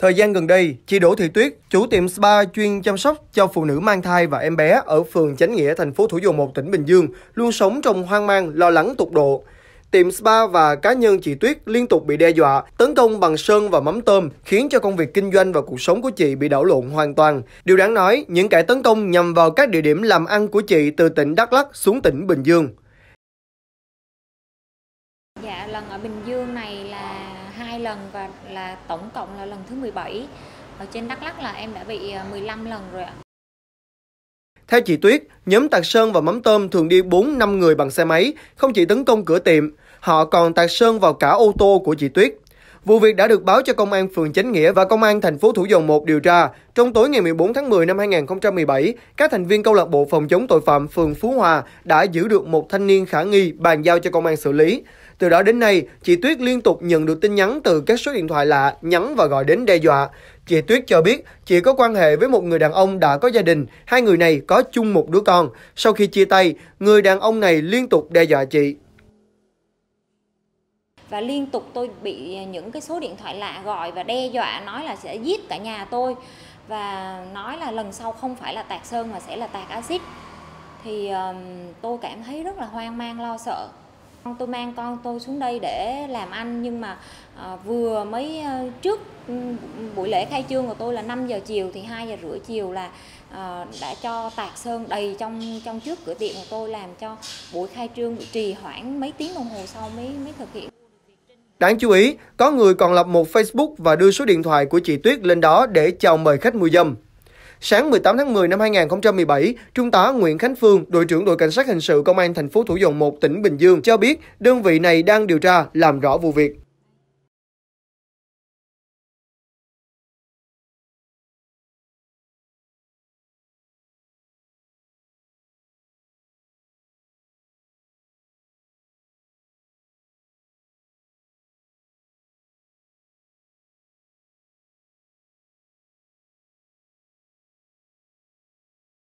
Thời gian gần đây, chị Đỗ Thị Tuyết, chủ tiệm spa chuyên chăm sóc cho phụ nữ mang thai và em bé ở phường Chánh Nghĩa, thành phố Thủ Dầu Một, tỉnh Bình Dương, luôn sống trong hoang mang, lo lắng tột độ. Tiệm spa và cá nhân chị Tuyết liên tục bị đe dọa, tấn công bằng sơn và mắm tôm, khiến cho công việc kinh doanh và cuộc sống của chị bị đảo lộn hoàn toàn. Điều đáng nói, những kẻ tấn công nhằm vào các địa điểm làm ăn của chị từ tỉnh Đắk Lắk xuống tỉnh Bình Dương. Dạ, lần ở Bình Dương này là hai lần và là tổng cộng là lần thứ 17 ở trên Đắk Lắk là em đã bị 15 ờ, lần rồi ạ. Theo chị Tuyết, nhóm Tạc Sơn và Mắm Tôm thường đi 4-5 người bằng xe máy, không chỉ tấn công cửa tiệm, họ còn tạc sơn vào cả ô tô của chị Tuyết. Vụ việc đã được báo cho công an phường Chánh Nghĩa và công an thành phố Thủ Dầu Một điều tra. Trong tối ngày 14 tháng 10 năm 2017, các thành viên câu lạc bộ phòng chống tội phạm phường Phú Hòa đã giữ được một thanh niên khả nghi bàn giao cho công an xử lý. Từ đó đến nay, chị Tuyết liên tục nhận được tin nhắn từ các số điện thoại lạ nhắn và gọi đến đe dọa. Chị Tuyết cho biết chị có quan hệ với một người đàn ông đã có gia đình, hai người này có chung một đứa con. Sau khi chia tay, người đàn ông này liên tục đe dọa chị và liên tục tôi bị những cái số điện thoại lạ gọi và đe dọa nói là sẽ giết cả nhà tôi và nói là lần sau không phải là tạc sơn mà sẽ là tạc axit thì um, tôi cảm thấy rất là hoang mang lo sợ tôi mang con tôi xuống đây để làm anh nhưng mà à, vừa mới à, trước buổi lễ khai trương của tôi là 5 giờ chiều thì 2 giờ rưỡi chiều là à, đã cho tạc sơn đầy trong trong trước cửa tiệm của tôi làm cho buổi khai trương bị trì hoãn mấy tiếng đồng hồ sau mới mới thực hiện Đáng chú ý, có người còn lập một Facebook và đưa số điện thoại của chị Tuyết lên đó để chào mời khách mua dâm. Sáng 18 tháng 10 năm 2017, Trung tá Nguyễn Khánh Phương, đội trưởng đội cảnh sát hình sự công an thành phố Thủ Dầu Một, tỉnh Bình Dương cho biết đơn vị này đang điều tra làm rõ vụ việc.